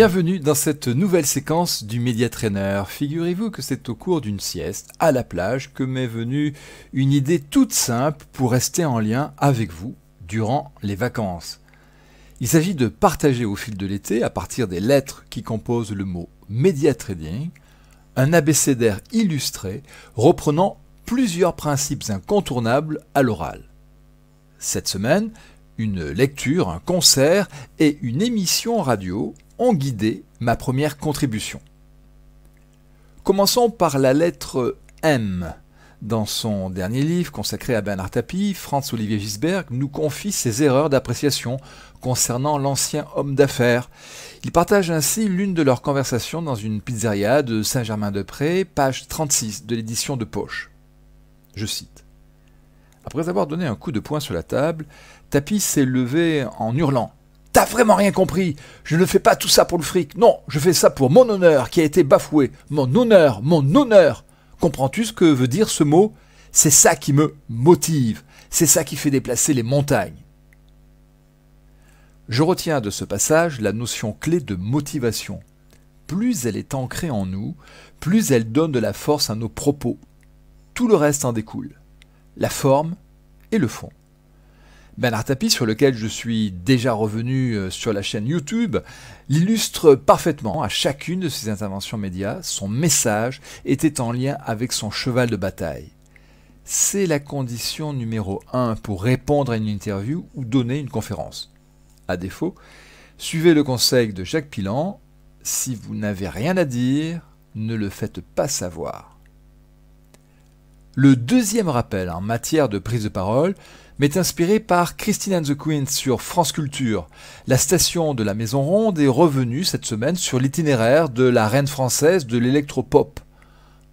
Bienvenue dans cette nouvelle séquence du Trainer. Figurez-vous que c'est au cours d'une sieste à la plage que m'est venue une idée toute simple pour rester en lien avec vous durant les vacances. Il s'agit de partager au fil de l'été, à partir des lettres qui composent le mot trading, un abécédaire illustré reprenant plusieurs principes incontournables à l'oral. Cette semaine, une lecture, un concert et une émission radio ont guidé ma première contribution. Commençons par la lettre M. Dans son dernier livre consacré à Bernard Tapie, Franz-Olivier Gisberg nous confie ses erreurs d'appréciation concernant l'ancien homme d'affaires. Il partage ainsi l'une de leurs conversations dans une pizzeria de Saint-Germain-de-Prés, page 36 de l'édition de Poche. Je cite. Après avoir donné un coup de poing sur la table, Tapie s'est levé en hurlant. T'as vraiment rien compris. Je ne fais pas tout ça pour le fric. Non, je fais ça pour mon honneur qui a été bafoué. Mon honneur, mon honneur. Comprends-tu ce que veut dire ce mot C'est ça qui me motive. C'est ça qui fait déplacer les montagnes. Je retiens de ce passage la notion clé de motivation. Plus elle est ancrée en nous, plus elle donne de la force à nos propos. Tout le reste en découle. La forme et le fond. Bernard tapis sur lequel je suis déjà revenu euh, sur la chaîne YouTube, l'illustre parfaitement. À chacune de ses interventions médias, son message était en lien avec son cheval de bataille. C'est la condition numéro 1 pour répondre à une interview ou donner une conférence. À défaut, suivez le conseil de Jacques Pilan, si vous n'avez rien à dire, ne le faites pas savoir. Le deuxième rappel en matière de prise de parole m'est inspiré par Christine and the Queen sur France Culture. La station de la Maison Ronde est revenue cette semaine sur l'itinéraire de la reine française de l'électropop.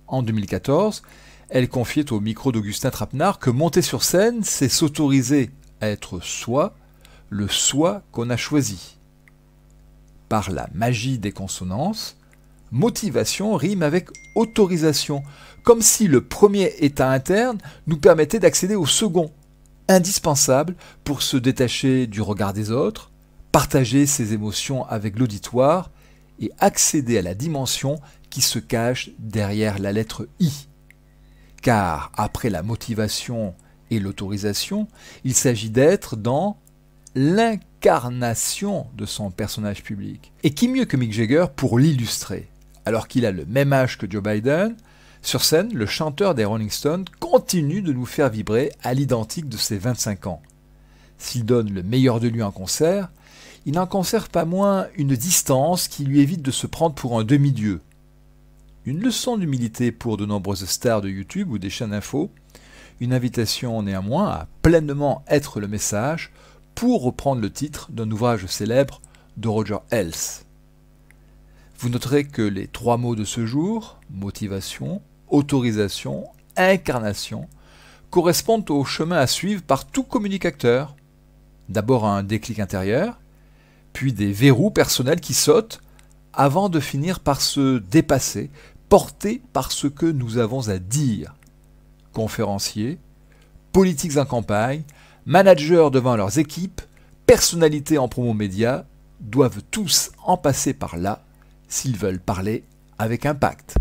En 2014, elle confiait au micro d'Augustin Trapenard que monter sur scène, c'est s'autoriser à être soi, le soi qu'on a choisi. Par la magie des consonances, motivation rime avec autorisation, comme si le premier état interne nous permettait d'accéder au second indispensable pour se détacher du regard des autres, partager ses émotions avec l'auditoire et accéder à la dimension qui se cache derrière la lettre I. Car après la motivation et l'autorisation, il s'agit d'être dans l'incarnation de son personnage public. Et qui mieux que Mick Jagger pour l'illustrer Alors qu'il a le même âge que Joe Biden, sur scène, le chanteur des Rolling Stones continue de nous faire vibrer à l'identique de ses 25 ans. S'il donne le meilleur de lui en concert, il n'en conserve pas moins une distance qui lui évite de se prendre pour un demi-dieu. Une leçon d'humilité pour de nombreuses stars de YouTube ou des chaînes d'info. une invitation néanmoins à pleinement être le message pour reprendre le titre d'un ouvrage célèbre de Roger Els. Vous noterez que les trois mots de ce jour, motivation, autorisation, incarnation, correspondent au chemin à suivre par tout communicateur. D'abord un déclic intérieur, puis des verrous personnels qui sautent, avant de finir par se dépasser, porté par ce que nous avons à dire. Conférenciers, politiques en campagne, managers devant leurs équipes, personnalités en promo média, doivent tous en passer par là s'ils veulent parler avec impact.